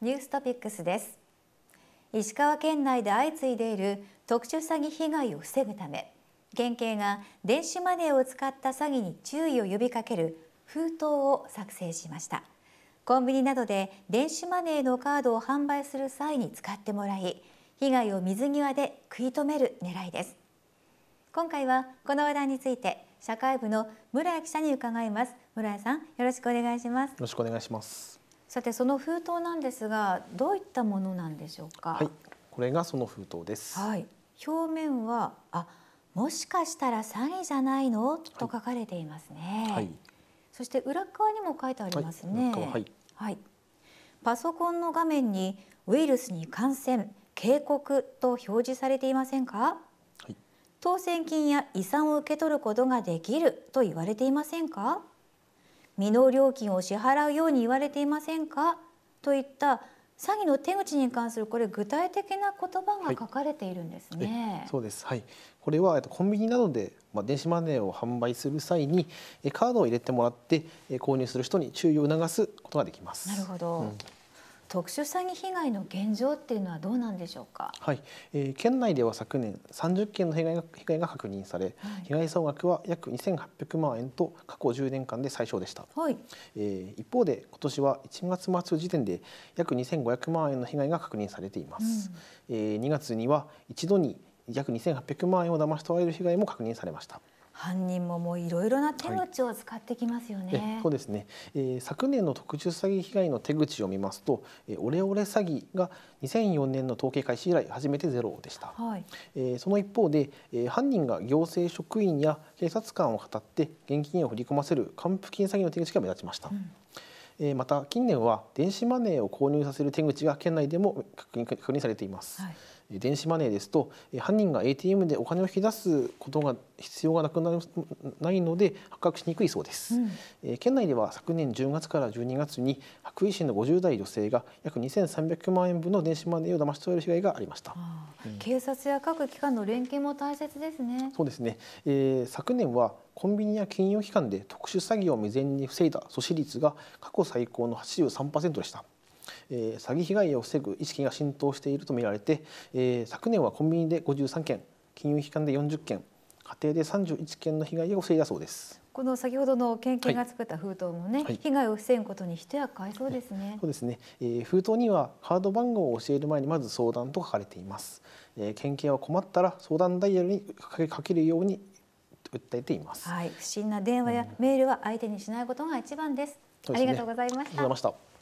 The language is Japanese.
ニューストピックスです石川県内で相次いでいる特殊詐欺被害を防ぐため県警が電子マネーを使った詐欺に注意を呼びかける封筒を作成しましたコンビニなどで電子マネーのカードを販売する際に使ってもらい被害を水際で食い止める狙いです今回はこの話題について社会部の村谷記者に伺います村谷さんよろしくお願いしますよろしくお願いしますさてその封筒なんですがどういったものなんでしょうか。はい、これがその封筒です。はい、表面はあもしかしたら詐欺じゃないのと書かれていますね。はい、そして裏側にも書いてありますね。はい、はい、パソコンの画面にウイルスに感染警告と表示されていませんか。当選金や遺産を受け取ることができると言われていませんか。未納料金を支払うように言われていませんかといった詐欺の手口に関するこれ具体的な言葉が書かれているんですね。はい、そうです。はい。これはコンビニなどでまあ電子マネーを販売する際にカードを入れてもらって購入する人に注意を促すことができます。なるほど。うん特殊詐欺被害の現状っていうのはどうなんでしょうか、はいえー、県内では昨年30件の被害が被害が確認され、はい、被害総額は約2800万円と過去10年間で最小でした、はいえー、一方で今年は1月末時点で約2500万円の被害が確認されています、うん、えー、2月には一度に約2800万円を騙し取られる被害も確認されました犯人ももういろいろな手口を使ってきますよね、はい、そうですね、えー、昨年の特殊詐欺被害の手口を見ますと、えー、オレオレ詐欺が2004年の統計開始以来初めてゼロでした、はい、えー、その一方で、えー、犯人が行政職員や警察官を語って現金を振り込ませる還付金詐欺の手口が目立ちました、うんえー、また近年は電子マネーを購入させる手口が県内でも確認されています、はい電子マネーですと犯人が ATM でお金を引き出すことが必要がなくなるないので発覚しにくいそうです、うん、県内では昨年10月から12月に白衣市の50代女性が約2300万円分の電子マネーを騙し取れる被害がありました、うん、警察や各機関の連携も大切ですねそうですね、えー、昨年はコンビニや金融機関で特殊詐欺を未然に防いだ阻止率が過去最高の83%でした。えー、詐欺被害を防ぐ意識が浸透しているとみられて、えー、昨年はコンビニで53件金融機関で40件家庭で31件の被害を防いだそうですこの先ほどの県警が作った封筒もね、はい、被害を防ぐことに一役買えそうですね、そうですね、えー、封筒にはカード番号を教える前にまず相談と書かれています、えー、県警は困ったら相談ダイヤルにかけかけるように訴えています、はい、不審な電話やメールは相手にしないことが一番です、うん、ありがとうございました、ありがとうございました